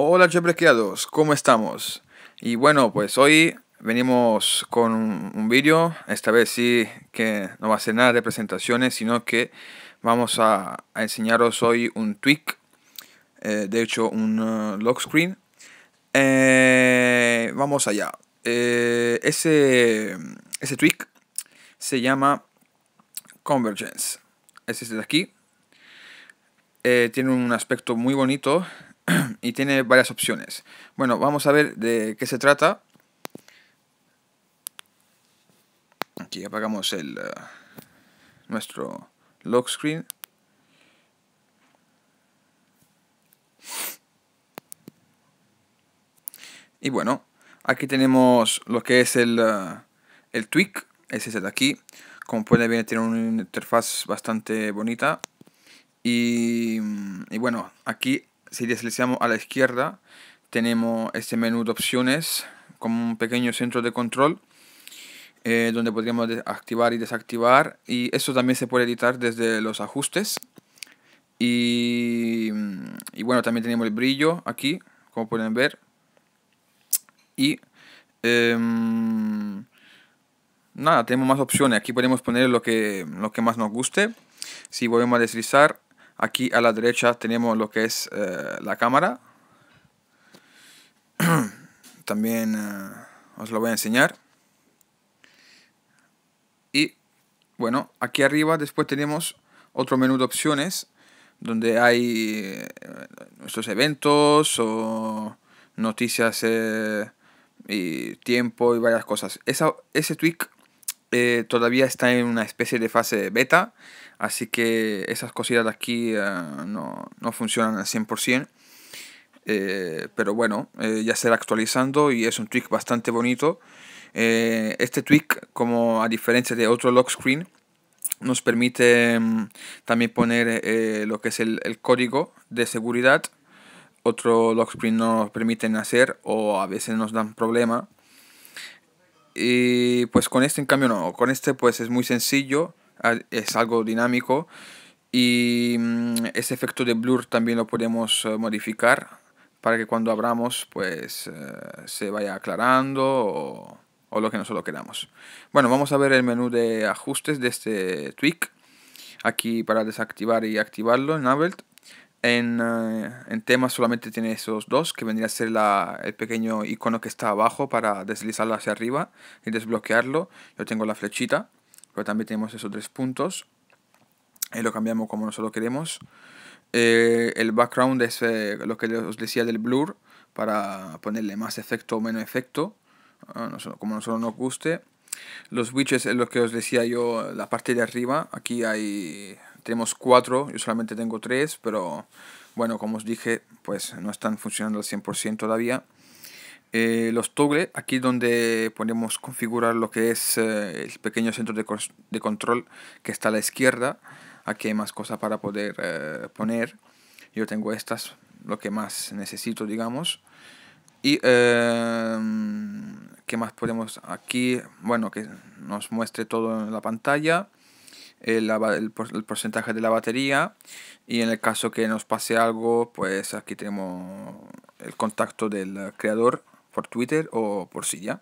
Hola criados, ¿cómo estamos? Y bueno, pues hoy venimos con un, vídeo, esta vez sí que no va a ser nada de presentaciones, sino que vamos a, enseñaros hoy un tweak, eh, de hecho un eh, lock screen. Eh, vamos allá. ese, ese tweak se llama Convergence. Es este de aquí. tiene un aspecto muy bonito, y tiene varias opciones. Bueno, vamos a ver de qué se trata. Aquí apagamos el, eh, nuestro lock screen. Y bueno, aquí tenemos lo que es el, eh, el tweak, es ese de aquí. Como pueden ver, tiene una interfaz bastante bonita. Y, y bueno, aquí si deslizamos a la izquierda, tenemos este menú de opciones con un pequeño centro de control eh, donde podríamos activar y desactivar y esto también se puede editar desde los ajustes y, y bueno también tenemos el brillo aquí como pueden ver y em, nada tenemos más opciones aquí podemos poner lo que lo que más nos guste si volvemos a deslizar Aquí a la derecha tenemos lo que es eh, la cámara. También eh, os lo voy a enseñar. Y bueno, aquí arriba después tenemos otro menú de opciones donde hay eh, nuestros eventos o noticias y tiempo y varias cosas. ese tweak eh, todavía está en una especie de fase beta, así que esas cositas de aquí eh, no, funcionan al 100%. Eh, pero bueno, ya se será actualizando y es un tweak bastante bonito. este tweak, como a diferencia de otro lock screen, nos permite mm, también poner lo que es el, código de seguridad otro lock screen no nos permiten hacer o a veces nos dan problema y pues con este en cambio no, con este pues es muy sencillo, es algo dinámico y mm, ese efecto de blur también lo podemos eh, modificar para que cuando abramos pues eh, se vaya aclarando o, lo que nosotros queramos. Bueno, vamos a ver el menú de ajustes de este tweak aquí para desactivar y activarlo en Ableton en, eh, en tema solamente tiene esos dos, que vendría a ser la, el pequeño icono que está abajo para deslizarlo hacia arriba y desbloquearlo. Yo tengo la flechita, pero también tenemos esos tres puntos. Y eh, lo cambiamos como nosotros queremos. Eh, el background es lo que os decía del blur, para ponerle más efecto o menos efecto, como nosotros nos guste. Los widgets es lo que os decía yo, la parte de arriba, aquí hay tenemos cuatro, yo solamente tengo tres, pero bueno, como os dije, pues no están funcionando al 100% todavía. Eh, los toggle, aquí donde podemos configurar lo que es eh, el pequeño centro de, control que está a la izquierda. Aquí hay más cosas para poder eh, poner. Yo tengo estas, lo que más necesito, digamos. Y em, qué más podemos aquí, bueno, que nos muestre todo en la pantalla el, porcentaje de la batería y en el caso que nos pase algo pues aquí tenemos el contacto del creador por Twitter o por Silla.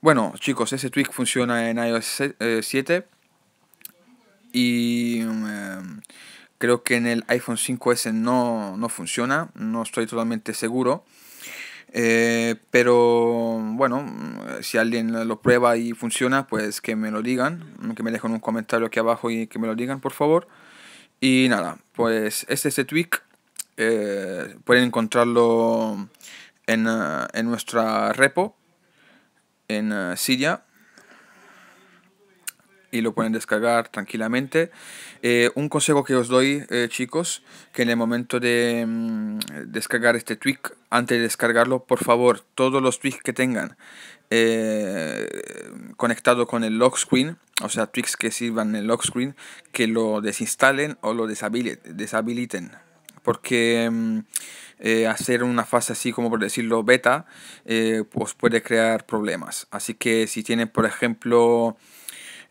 Bueno chicos, ese tweet funciona en iOS 7 eh, y mm, eh, creo que en el iPhone 5S no, no funciona, no estoy totalmente seguro. Eh, pero bueno, si alguien lo prueba y funciona, pues que me lo digan, que me dejen un comentario aquí abajo y que me lo digan, por favor. Y nada, pues este es el tweak. Eh, pueden encontrarlo eh, en, nuestra repo en Siria y lo pueden descargar tranquilamente. Eh, un consejo que os doy, eh, chicos, que en el momento de mm, descargar este tweak, antes de descargarlo, por favor, todos los tweaks que tengan eh, conectado con el lock screen, o sea, tweaks que sirvan en el lock screen, que lo desinstalen o lo deshabiliten. Porque mm, hacer una fase así, como por decirlo, beta, Os pues puede crear problemas. Así que si tienen, por ejemplo,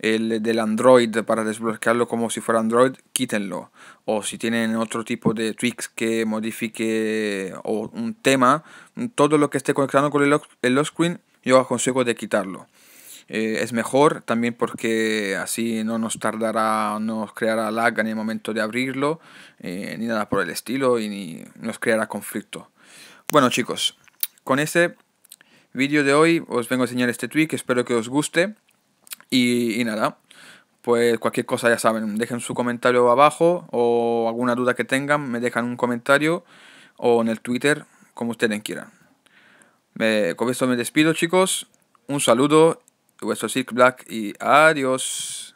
el del Android para desbloquearlo como si fuera Android, quítenlo. O si tienen otro tipo de tweaks que modifique o un tema, todo lo que esté conectado con el, el lock screen, yo aconsejo de quitarlo. Eh, es mejor también porque así no nos tardará, no nos creará lag en el momento de abrirlo, eh, ni nada por el estilo, y nos creará conflicto. Bueno chicos, con ese vídeo de hoy os vengo a enseñar este tweak, espero que os guste. Y, nada, pues cualquier cosa ya saben, dejen su comentario abajo o alguna duda que tengan, me dejan un comentario o en el Twitter, como ustedes quieran. con esto me despido chicos, un saludo, vuestro Silk Black y adiós.